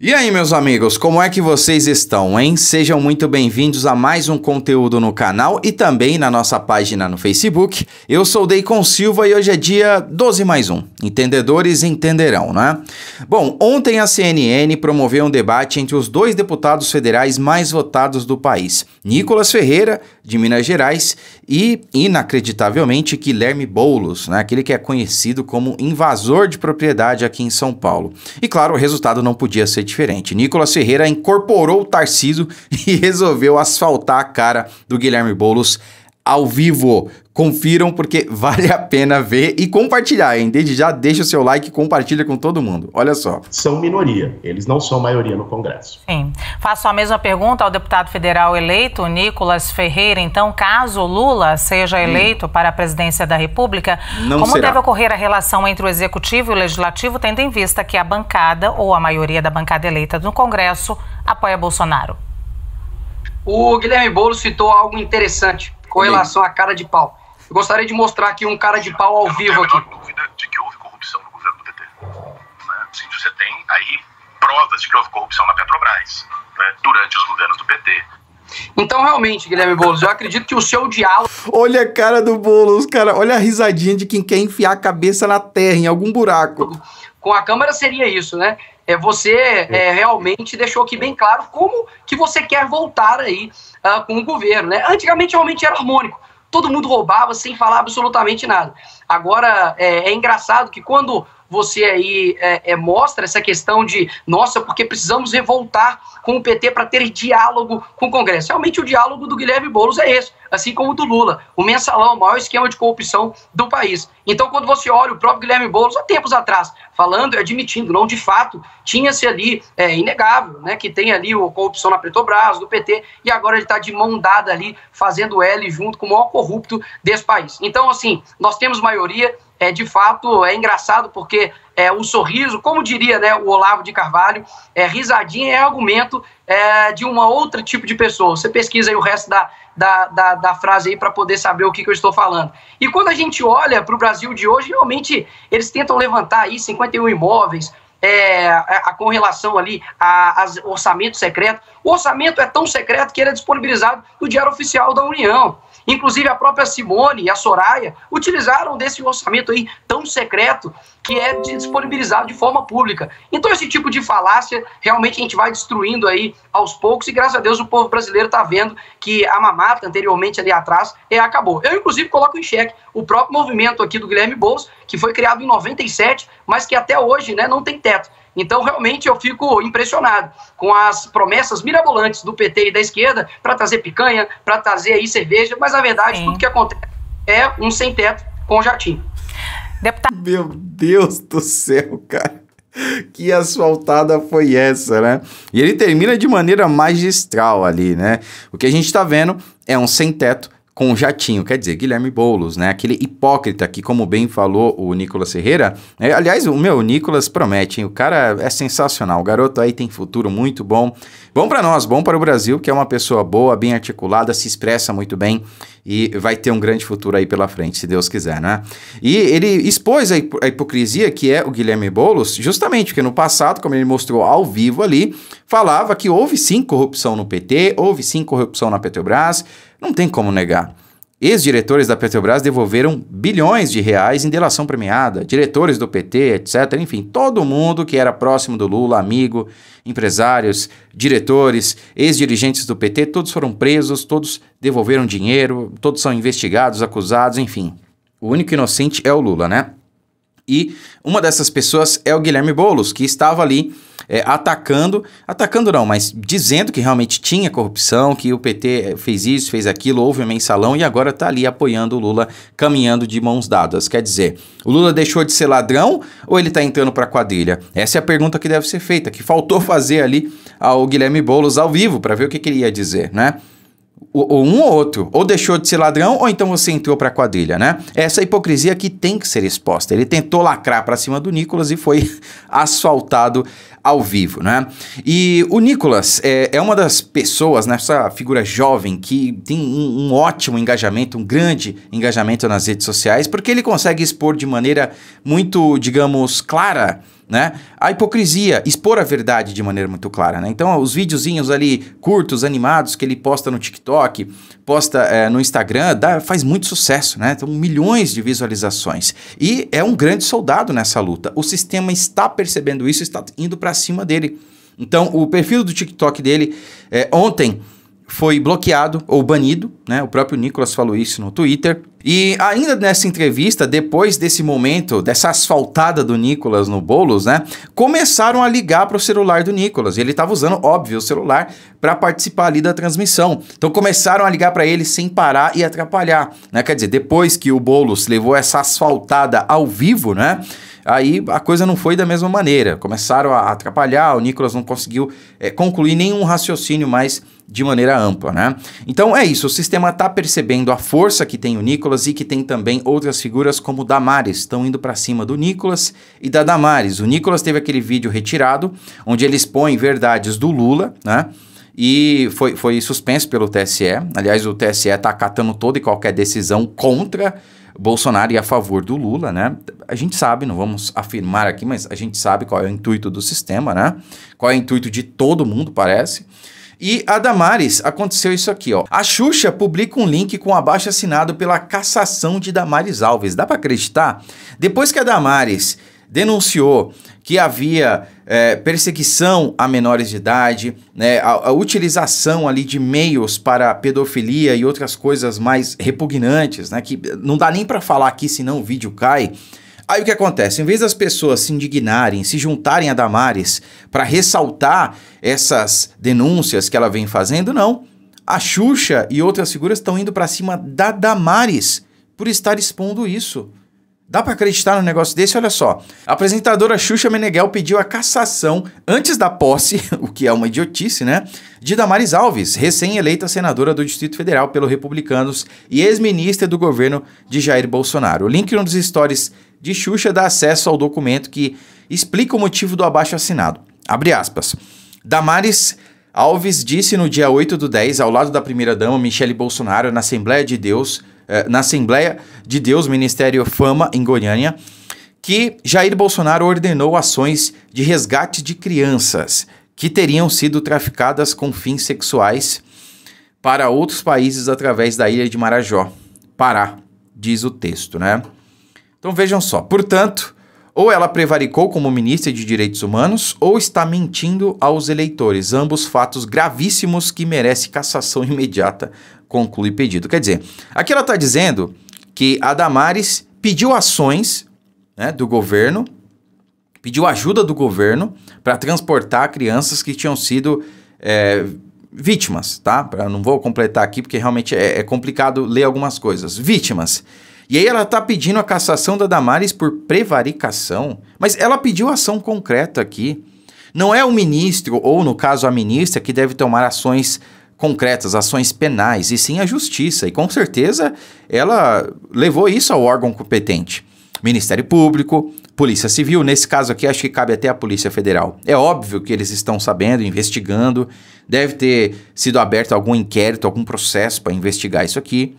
E aí, meus amigos, como é que vocês estão, hein? Sejam muito bem-vindos a mais um conteúdo no canal e também na nossa página no Facebook. Eu sou Deicon Silva e hoje é dia 12 mais um. Entendedores entenderão, né? Bom, ontem a CNN promoveu um debate entre os dois deputados federais mais votados do país, Nicolas Ferreira, de Minas Gerais, e, inacreditavelmente, Guilherme Boulos, né? aquele que é conhecido como invasor de propriedade aqui em São Paulo. E, claro, o resultado não podia ser diferente. Nicolas Ferreira incorporou o Tarciso e resolveu asfaltar a cara do Guilherme Boulos ao vivo. Confiram porque vale a pena ver e compartilhar, hein? Desde já deixa o seu like e compartilha com todo mundo. Olha só. São minoria, eles não são maioria no Congresso. Sim. Faço a mesma pergunta ao deputado federal eleito, Nicolas Ferreira. Então, caso Lula seja hum. eleito para a presidência da República, não como será. deve ocorrer a relação entre o executivo e o legislativo, tendo em vista que a bancada ou a maioria da bancada eleita no Congresso apoia Bolsonaro? O Guilherme Boulos citou algo interessante com relação à cara de pau. Eu gostaria de mostrar aqui um cara de pau ao vivo aqui. não dúvida de que houve corrupção no governo do PT. Né? Assim, você tem aí provas de que houve corrupção na Petrobras né? durante os governos do PT. Então, realmente, Guilherme Boulos, eu acredito que o seu diálogo. Olha a cara do Boulos, cara. Olha a risadinha de quem quer enfiar a cabeça na terra, em algum buraco. Com a Câmara seria isso, né? É, você é, realmente deixou aqui bem claro como que você quer voltar aí uh, com o governo, né? Antigamente realmente era harmônico todo mundo roubava sem falar absolutamente nada. Agora, é, é engraçado que quando você aí é, é, mostra essa questão de, nossa, porque precisamos revoltar com o PT para ter diálogo com o Congresso. Realmente o diálogo do Guilherme Boulos é esse, assim como o do Lula. O mensalão, o maior esquema de corrupção do país. Então, quando você olha o próprio Guilherme Boulos, há tempos atrás, falando e admitindo, não, de fato, tinha-se ali, é inegável, né, que tem ali a corrupção na Petrobras, do PT, e agora ele está de mão dada ali, fazendo L junto com o maior corrupto desse país. Então, assim, nós temos maior maioria, é, de fato, é engraçado porque é, o sorriso, como diria né, o Olavo de Carvalho, é, risadinha é argumento é, de uma outra tipo de pessoa. Você pesquisa aí o resto da, da, da, da frase aí para poder saber o que, que, eu estou falando. E quando a gente olha para o Brasil de hoje, realmente eles tentam levantar aí 51 imóveis, é, a, a, com relação ali a, orçamento secreto. O orçamento é tão secreto que ele é disponibilizado no Diário Oficial da União. Inclusive a própria Simone e a Soraya utilizaram desse orçamento aí tão secreto que é disponibilizado de forma pública. Então esse tipo de falácia realmente a gente vai destruindo aí aos poucos e graças a Deus o povo brasileiro está vendo que a mamata anteriormente ali atrás é, acabou. Eu inclusive coloco em xeque o próprio movimento aqui do Guilherme Boulos, que foi criado em 97, mas que até hoje né, não tem teto. Então, realmente, eu fico impressionado com as promessas mirabolantes do PT e da esquerda para trazer picanha, para trazer aí cerveja, mas na verdade, Sim. tudo que acontece é um sem-teto com jatinho. Deputado. Meu Deus do céu, cara. Que asfaltada foi essa, né? E ele termina de maneira magistral ali, né? O que a gente tá vendo é um sem-teto com o jatinho, quer dizer, Guilherme Boulos, né? Aquele hipócrita que, como bem falou o Nicolas Ferreira, é, aliás, o meu o Nicolas promete, hein? o cara é sensacional, o garoto aí tem futuro muito bom, bom para nós, bom para o Brasil, que é uma pessoa boa, bem articulada, se expressa muito bem e vai ter um grande futuro aí pela frente, se Deus quiser, né? E ele expôs a, hip a hipocrisia que é o Guilherme Boulos, justamente porque no passado, como ele mostrou ao vivo ali, falava que houve sim corrupção no PT, houve sim corrupção na Petrobras, não tem como negar. Ex-diretores da Petrobras devolveram bilhões de reais em delação premiada, diretores do PT, etc. Enfim, todo mundo que era próximo do Lula, amigo, empresários, diretores, ex-dirigentes do PT, todos foram presos, todos devolveram dinheiro, todos são investigados, acusados, enfim. O único inocente é o Lula, né? E uma dessas pessoas é o Guilherme Boulos, que estava ali é, atacando, atacando não, mas dizendo que realmente tinha corrupção, que o PT eh, fez isso, fez aquilo, houve um mensalão e agora está ali apoiando o Lula, caminhando de mãos dadas. Quer dizer, o Lula deixou de ser ladrão ou ele está entrando para a quadrilha? Essa é a pergunta que deve ser feita, que faltou fazer ali ao Guilherme Boulos ao vivo para ver o que, que ele ia dizer, né? ou um ou outro, ou deixou de ser ladrão, ou então você entrou para a quadrilha, né? Essa hipocrisia que tem que ser exposta. Ele tentou lacrar para cima do Nicolas e foi asfaltado ao vivo, né? E o Nicolas é, é uma das pessoas, nessa né, figura jovem, que tem um, um ótimo engajamento, um grande engajamento nas redes sociais, porque ele consegue expor de maneira muito, digamos, clara né? A hipocrisia, expor a verdade de maneira muito clara, né? Então, os videozinhos ali curtos, animados, que ele posta no TikTok, posta é, no Instagram, dá, faz muito sucesso, né? Então, milhões de visualizações. E é um grande soldado nessa luta. O sistema está percebendo isso, está indo para cima dele. Então, o perfil do TikTok dele, é, ontem foi bloqueado ou banido, né? O próprio Nicolas falou isso no Twitter. E ainda nessa entrevista, depois desse momento, dessa asfaltada do Nicolas no Boulos, né? Começaram a ligar para o celular do Nicolas. Ele estava usando, óbvio, o celular para participar ali da transmissão. Então começaram a ligar para ele sem parar e atrapalhar, né? Quer dizer, depois que o Boulos levou essa asfaltada ao vivo, né? aí a coisa não foi da mesma maneira. Começaram a atrapalhar, o Nicolas não conseguiu é, concluir nenhum raciocínio mais de maneira ampla, né? Então é isso, o sistema está percebendo a força que tem o Nicolas e que tem também outras figuras como Damares, estão indo para cima do Nicolas e da Damares. O Nicolas teve aquele vídeo retirado, onde ele expõe verdades do Lula, né? e foi, foi suspenso pelo TSE. Aliás, o TSE está acatando toda e qualquer decisão contra Bolsonaro e a favor do Lula, né? A gente sabe, não vamos afirmar aqui, mas a gente sabe qual é o intuito do sistema, né? Qual é o intuito de todo mundo, parece. E a Damares aconteceu isso aqui, ó. A Xuxa publica um link com abaixo assinado pela cassação de Damares Alves. Dá para acreditar? Depois que a Damares denunciou que havia é, perseguição a menores de idade, né, a, a, utilização ali de meios para pedofilia e outras coisas mais repugnantes, né, que não dá nem para falar aqui, senão o vídeo cai. Aí o que acontece? Em vez das pessoas se indignarem, se juntarem a Damares para ressaltar essas denúncias que ela vem fazendo, não. A Xuxa e outras figuras estão indo para cima da Damares por estar expondo isso. Dá para acreditar no negócio desse? Olha só. A apresentadora Xuxa Meneghel pediu a cassação antes da posse, o que é uma idiotice, né? De Damares Alves, recém-eleita senadora do Distrito Federal pelos Republicanos e ex-ministra do governo de Jair Bolsonaro. O link nos stories de Xuxa dá acesso ao documento que explica o motivo do abaixo assinado. Abre aspas. Damares Alves disse no dia 8 do 10, ao lado da primeira-dama Michele Bolsonaro, na Assembleia de Deus, eh, na Assembleia de Deus Ministério Fama, em Goiânia, que Jair Bolsonaro ordenou ações de resgate de crianças que teriam sido traficadas com fins sexuais para outros países através da ilha de Marajó, Pará, diz o texto, né? Então vejam só, portanto, ou ela prevaricou como ministra de Direitos Humanos, ou está mentindo aos eleitores. Ambos fatos gravíssimos que merece cassação imediata, conclui pedido. Quer dizer, aqui ela está dizendo que a Damares pediu ações né, do governo, pediu ajuda do governo para transportar crianças que tinham sido é, vítimas, tá? não vou completar aqui porque realmente é, é complicado ler algumas coisas. Vítimas e aí ela está pedindo a cassação da Damares por prevaricação. Mas ela pediu ação concreta aqui. Não é o ministro, ou no caso a ministra, que deve tomar ações concretas, ações penais, e sim a justiça. E com certeza ela levou isso ao órgão competente. Ministério Público, Polícia Civil, nesse caso aqui acho que cabe até a Polícia Federal. É óbvio que eles estão sabendo, investigando, deve ter sido aberto algum inquérito, algum processo para investigar isso aqui.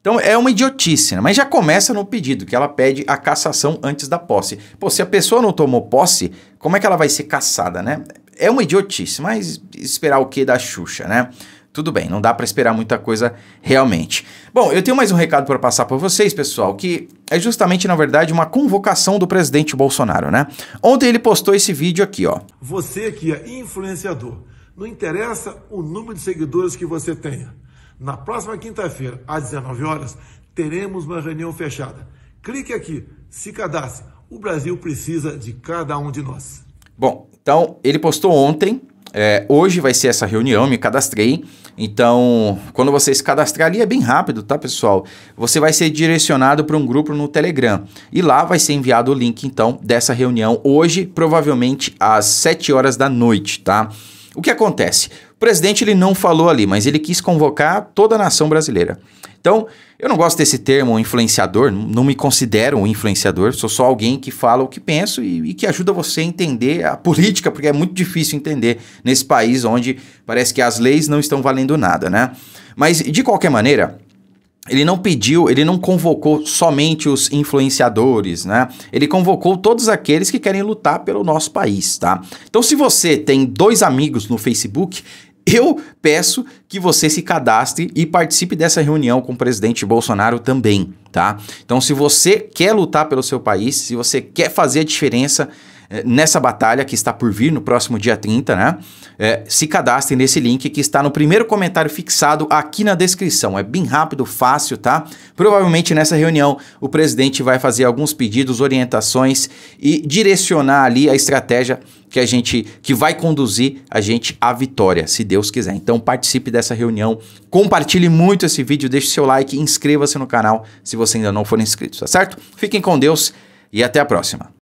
Então é uma idiotice, né? mas já começa no pedido, que ela pede a cassação antes da posse. Pô, se a pessoa não tomou posse, como é que ela vai ser cassada, né? É uma idiotice, mas esperar o que da Xuxa, né? Tudo bem, não dá para esperar muita coisa realmente. Bom, eu tenho mais um recado para passar para vocês, pessoal, que é justamente, na verdade, uma convocação do presidente Bolsonaro, né? Ontem ele postou esse vídeo aqui, ó. Você que é influenciador, não interessa o número de seguidores que você tenha na próxima quinta-feira, às 19 horas, teremos uma reunião fechada. Clique aqui, se cadastre. O Brasil precisa de cada um de nós. Bom, então ele postou ontem. É, hoje vai ser essa reunião, me cadastrei. Então, quando você se cadastrar ali é bem rápido, tá, pessoal? Você vai ser direcionado para um grupo no Telegram. E lá vai ser enviado o link, então, dessa reunião hoje, provavelmente às 7 horas da noite, tá? O que acontece? O presidente ele não falou ali, mas ele quis convocar toda a nação brasileira. Então, eu não gosto desse termo influenciador, não me considero um influenciador, sou só alguém que fala o que penso e, e que ajuda você a entender a política, porque é muito difícil entender nesse país onde parece que as leis não estão valendo nada, né? Mas, de qualquer maneira, ele não pediu, ele não convocou somente os influenciadores, né? Ele convocou todos aqueles que querem lutar pelo nosso país, tá? Então, se você tem dois amigos no Facebook, eu peço que você se cadastre e participe dessa reunião com o presidente Bolsonaro também, tá? Então, se você quer lutar pelo seu país, se você quer fazer a diferença, eh, nessa batalha que está por vir no próximo dia 30, né? É, se cadastrem nesse link que está no primeiro comentário fixado aqui na descrição. É bem rápido, fácil, tá? Provavelmente nessa reunião o presidente vai fazer alguns pedidos, orientações e direcionar ali a estratégia que a gente que vai conduzir a gente à vitória, se Deus quiser. Então participe dessa reunião, compartilhe muito esse vídeo, deixe seu like, inscreva-se no canal se você ainda não for inscrito, tá certo? Fiquem com Deus e até a próxima.